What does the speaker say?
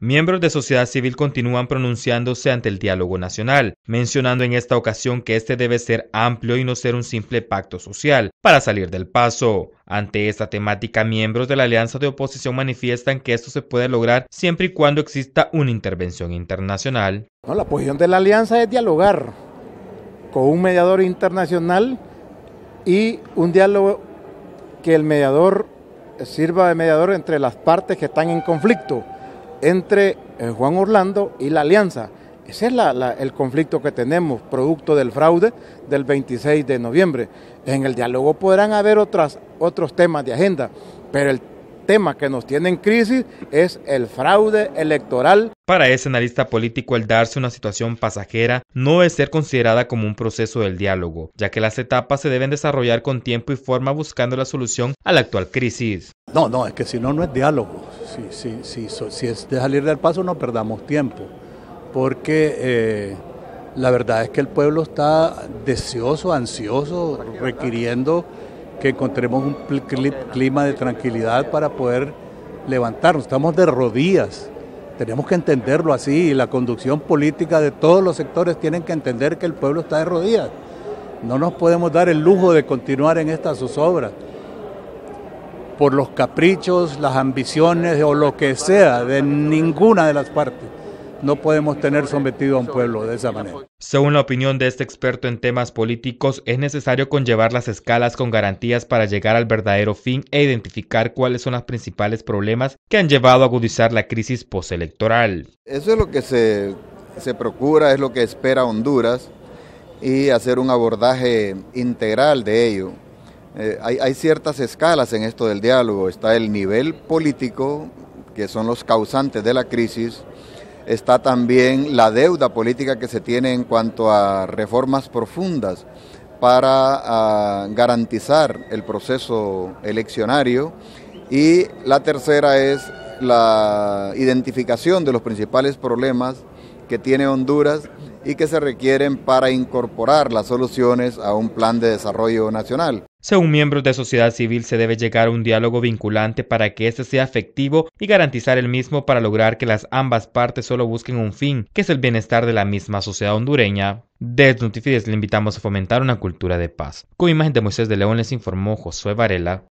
Miembros de sociedad civil continúan pronunciándose ante el diálogo nacional, mencionando en esta ocasión que este debe ser amplio y no ser un simple pacto social para salir del paso. Ante esta temática, miembros de la alianza de oposición manifiestan que esto se puede lograr siempre y cuando exista una intervención internacional. la posición de la alianza es dialogar con un mediador internacional y un diálogo que el mediador sirva de mediador entre las partes que están en conflicto entre eh, Juan Orlando y la Alianza. Ese es el conflicto que tenemos, producto del fraude del 26 de noviembre. En el diálogo podrán haber otras, otros temas de agenda, pero el tema que nos tiene en crisis es el fraude electoral. Para ese analista político, el darse una situación pasajera no es ser considerada como un proceso del diálogo, ya que las etapas se deben desarrollar con tiempo y forma buscando la solución a la actual crisis. No, no, es que si no, no es diálogo. Si, si, si, es de salir del paso, no perdamos tiempo, porque... Eh, la verdad es que el pueblo está deseoso, ansioso, requiriendo que encontremos un clima de tranquilidad para poder levantarnos. Estamos de rodillas, tenemos que entenderlo así y la conducción política de todos los sectores tienen que entender que el pueblo está de rodillas. No nos podemos dar el lujo de continuar en esta zozobra por los caprichos, las ambiciones o lo que sea de ninguna de las partes. No podemos tener sometido a un pueblo de esa manera. Según la opinión de este experto en temas políticos, es necesario conllevar las escalas con garantías para llegar al verdadero fin e identificar cuáles son los principales problemas que han llevado a agudizar la crisis postelectoral. Eso es lo que se, procura, es lo que espera Honduras y hacer un abordaje integral de ello. Eh, hay, hay, ciertas escalas en esto del diálogo. Está el nivel político, que son los causantes de la crisis, está también la deuda política que se tiene en cuanto a reformas profundas para ah, garantizar el proceso eleccionario y la tercera es la identificación de los principales problemas que tiene Honduras y que se requieren para incorporar las soluciones a un plan de desarrollo nacional. Según miembros de sociedad civil, se debe llegar a un diálogo vinculante para que este sea efectivo y garantizar el mismo para lograr que las ambas partes solo busquen un fin, que es el bienestar de la misma sociedad hondureña. Desde Notifides le invitamos a fomentar una cultura de paz. Con imagen de Moisés de León les informó Josué Varela.